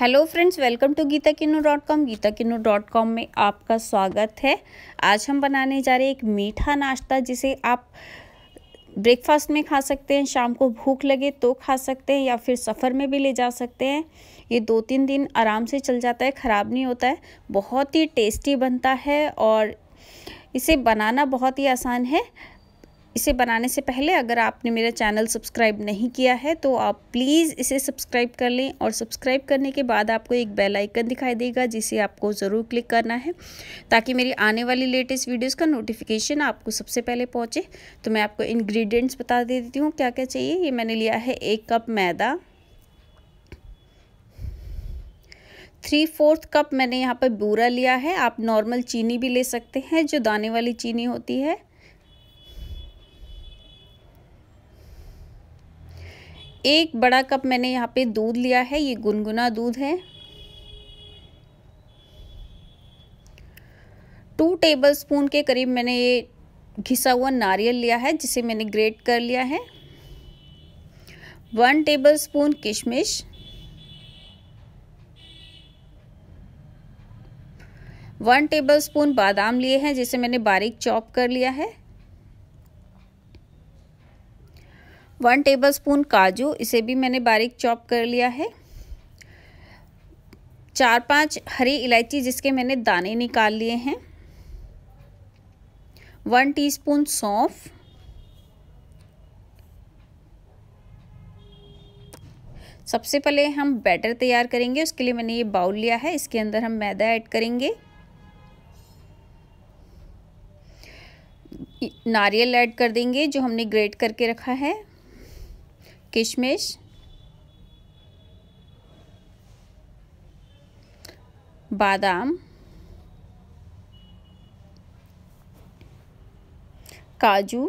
hello friends welcome to Geeta Kinnu dot com Geeta Kinnu dot com में आपका स्वागत है आज हम बनाने जा रहे हैं एक मीठा नाश्ता जिसे आप ब्रेकफास्ट में खा सकते हैं शाम को भूख लगे तो खा सकते हैं या फिर सफ़र में भी ले जा सकते हैं ये दो तीन दिन आराम से चल जाता है ख़राब नहीं होता है बहुत ही टेस्टी बनता है और इसे बनाना बहुत ही आसान है इसे बनाने से पहले अगर आपने मेरा चैनल सब्सक्राइब नहीं किया है तो आप प्लीज़ इसे सब्सक्राइब कर लें और सब्सक्राइब करने के बाद आपको एक बेल आइकन दिखाई देगा जिसे आपको ज़रूर क्लिक करना है ताकि मेरी आने वाली लेटेस्ट वीडियोस का नोटिफिकेशन आपको सबसे पहले पहुँचे तो मैं आपको इन्ग्रीडियंट्स बता दे देती हूँ क्या क्या चाहिए ये मैंने लिया है एक कप मैदा थ्री फोर्थ कप मैंने यहाँ पर बूरा लिया है आप नॉर्मल चीनी भी ले सकते हैं जो दाने वाली चीनी होती है एक बड़ा कप मैंने यहाँ पे दूध लिया है ये गुनगुना दूध है टू टेबल स्पून के करीब मैंने ये घिसा हुआ नारियल लिया है जिसे मैंने ग्रेट कर लिया है वन टेबल स्पून किशमिश वन टेबल स्पून बादाम लिए हैं जिसे मैंने बारीक चॉप कर लिया है वन टेबलस्पून काजू इसे भी मैंने बारीक चॉप कर लिया है चार पांच हरी इलायची जिसके मैंने दाने निकाल लिए हैं वन टीस्पून सौंफ सबसे पहले हम बैटर तैयार करेंगे उसके लिए मैंने ये बाउल लिया है इसके अंदर हम मैदा ऐड करेंगे नारियल ऐड कर देंगे जो हमने ग्रेट करके रखा है किशमिश बादाम काजू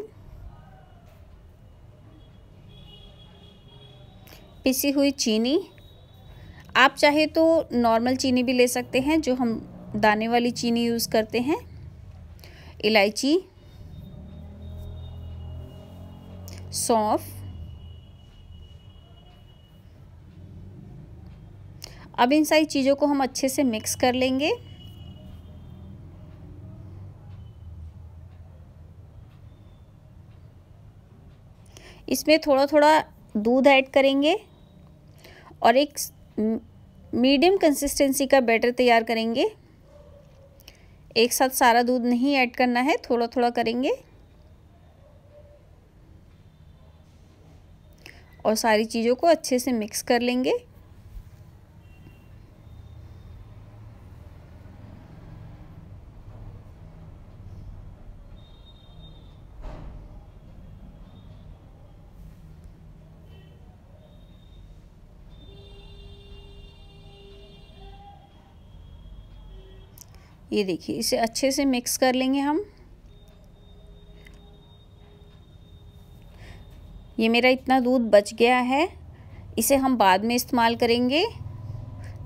पिसी हुई चीनी आप चाहे तो नॉर्मल चीनी भी ले सकते हैं जो हम दाने वाली चीनी यूज़ करते हैं इलायची सौंफ अब इन सारी चीज़ों को हम अच्छे से मिक्स कर लेंगे इसमें थोड़ा थोड़ा दूध ऐड करेंगे और एक मीडियम कंसिस्टेंसी का बैटर तैयार करेंगे एक साथ सारा दूध नहीं ऐड करना है थोड़ा थोड़ा करेंगे और सारी चीज़ों को अच्छे से मिक्स कर लेंगे ये देखिए इसे अच्छे से मिक्स कर लेंगे हम ये मेरा इतना दूध बच गया है इसे हम बाद में इस्तेमाल करेंगे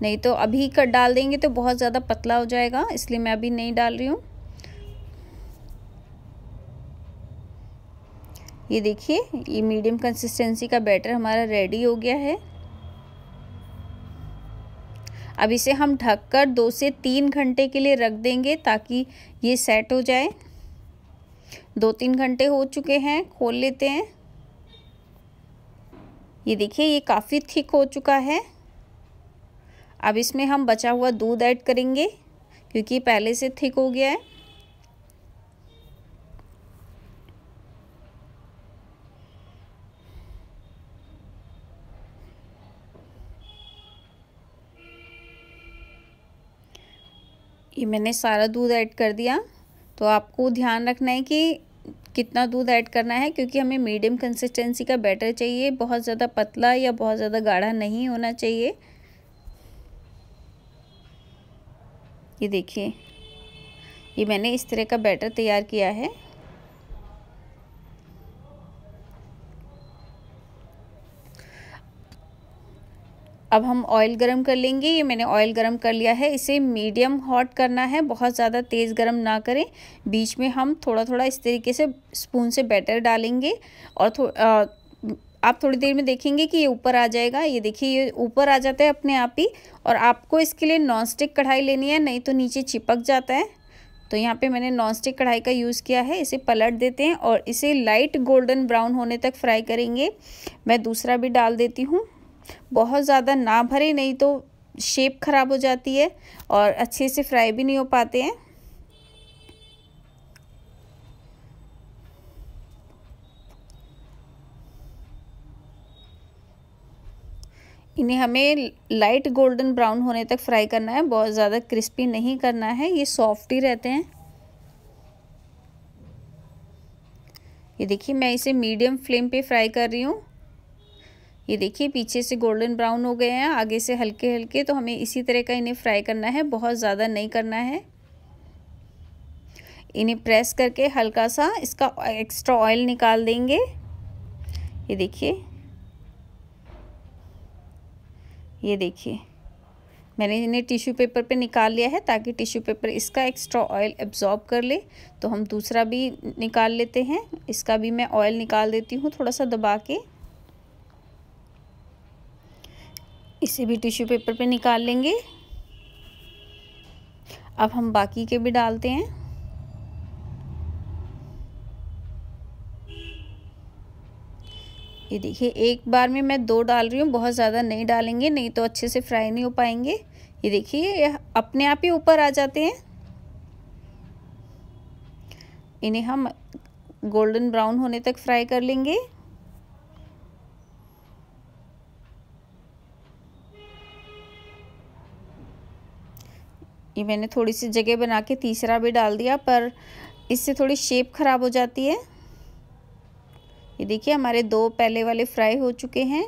नहीं तो अभी कट डाल देंगे तो बहुत ज़्यादा पतला हो जाएगा इसलिए मैं अभी नहीं डाल रही हूँ ये देखिए ये मीडियम कंसिस्टेंसी का बैटर हमारा रेडी हो गया है अब इसे हम ढककर दो से तीन घंटे के लिए रख देंगे ताकि ये सेट हो जाए दो तीन घंटे हो चुके हैं खोल लेते हैं ये देखिए ये काफ़ी थिक हो चुका है अब इसमें हम बचा हुआ दूध ऐड करेंगे क्योंकि पहले से थिक हो गया है ये मैंने सारा दूध ऐड कर दिया तो आपको ध्यान रखना है कि कितना दूध ऐड करना है क्योंकि हमें मीडियम कंसिस्टेंसी का बैटर चाहिए बहुत ज़्यादा पतला या बहुत ज़्यादा गाढ़ा नहीं होना चाहिए ये देखिए ये मैंने इस तरह का बैटर तैयार किया है अब हम ऑयल गरम कर लेंगे ये मैंने ऑयल गरम कर लिया है इसे मीडियम हॉट करना है बहुत ज़्यादा तेज़ गरम ना करें बीच में हम थोड़ा थोड़ा इस तरीके से स्पून से बैटर डालेंगे और थो, आ, आप थोड़ी देर में देखेंगे कि ये ऊपर आ जाएगा ये देखिए ये ऊपर आ जाता है अपने आप ही और आपको इसके लिए नॉन स्टिक कढ़ाई लेनी है नहीं तो नीचे चिपक जाता है तो यहाँ पे मैंने नॉन स्टिक कढ़ाई का यूज़ किया है इसे पलट देते हैं और इसे लाइट गोल्डन ब्राउन होने तक फ्राई करेंगे मैं दूसरा भी डाल देती हूँ बहुत ज़्यादा ना भरे नहीं तो शेप ख़राब हो जाती है और अच्छे से फ्राई भी नहीं हो पाते हैं इन्हें हमें लाइट गोल्डन ब्राउन होने तक फ्राई करना है बहुत ज़्यादा क्रिस्पी नहीं करना है ये सॉफ्ट ही रहते हैं ये देखिए मैं इसे मीडियम फ्लेम पे फ्राई कर रही हूँ ये देखिए पीछे से गोल्डन ब्राउन हो गए हैं आगे से हल्के हल्के तो हमें इसी तरह का इन्हें फ्राई करना है बहुत ज़्यादा नहीं करना है इन्हें प्रेस करके हल्का सा इसका एक्स्ट्रा ऑयल निकाल देंगे ये देखिए ये देखिए मैंने इन्हें टिश्यू पेपर पे निकाल लिया है ताकि टिश्यू पेपर इसका एक्स्ट्रा ऑयल एब्जॉर्ब कर ले तो हम दूसरा भी निकाल लेते हैं इसका भी मैं ऑयल निकाल देती हूँ थोड़ा सा दबा के इसे भी टिश्यू पेपर पे निकाल लेंगे अब हम बाकी के भी डालते हैं ये देखिए एक बार में मैं दो डाल रही हूँ बहुत ज़्यादा नहीं डालेंगे नहीं तो अच्छे से फ्राई नहीं हो पाएंगे ये देखिए ये अपने आप ही ऊपर आ जाते हैं इन्हें हम गोल्डन ब्राउन होने तक फ्राई कर लेंगे ये मैंने थोड़ी सी जगह बना के तीसरा भी डाल दिया पर इससे थोड़ी शेप ख़राब हो जाती है ये देखिए हमारे दो पहले वाले फ्राई हो चुके हैं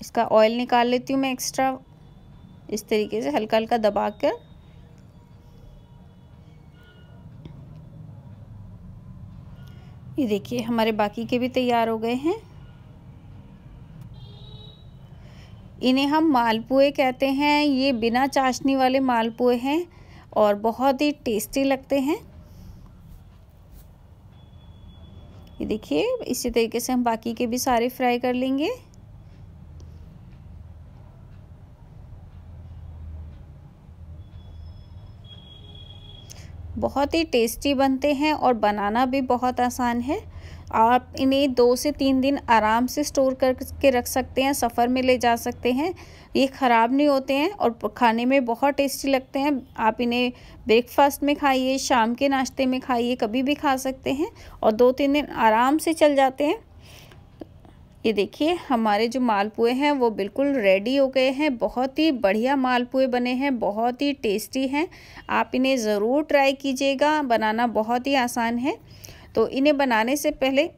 इसका ऑयल निकाल लेती हूँ मैं एक्स्ट्रा इस तरीके से हल्का हल्का दबा कर ये देखिए हमारे बाकी के भी तैयार हो गए हैं इन्हें हम मालपुए कहते हैं ये बिना चाशनी वाले मालपुए हैं और बहुत ही टेस्टी लगते हैं ये देखिए इसी तरीके से हम बाकी के भी सारे फ्राई कर लेंगे बहुत ही टेस्टी बनते हैं और बनाना भी बहुत आसान है आप इन्हें दो से तीन दिन आराम से स्टोर करके रख सकते हैं सफ़र में ले जा सकते हैं ये ख़राब नहीं होते हैं और खाने में बहुत टेस्टी लगते हैं आप इन्हें ब्रेकफास्ट में खाइए शाम के नाश्ते में खाइए कभी भी खा सकते हैं और दो तीन दिन आराम से चल जाते हैं ये देखिए हमारे जो मालपुए हैं वो बिल्कुल रेडी हो गए हैं बहुत ही बढ़िया मालपुए बने हैं बहुत ही टेस्टी हैं आप इन्हें ज़रूर ट्राई कीजिएगा बनाना बहुत ही आसान है तो इन्हें बनाने से पहले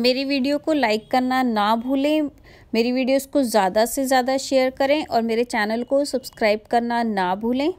मेरी वीडियो को लाइक करना ना भूलें मेरी वीडियोस को ज़्यादा से ज़्यादा शेयर करें और मेरे चैनल को सब्सक्राइब करना ना भूलें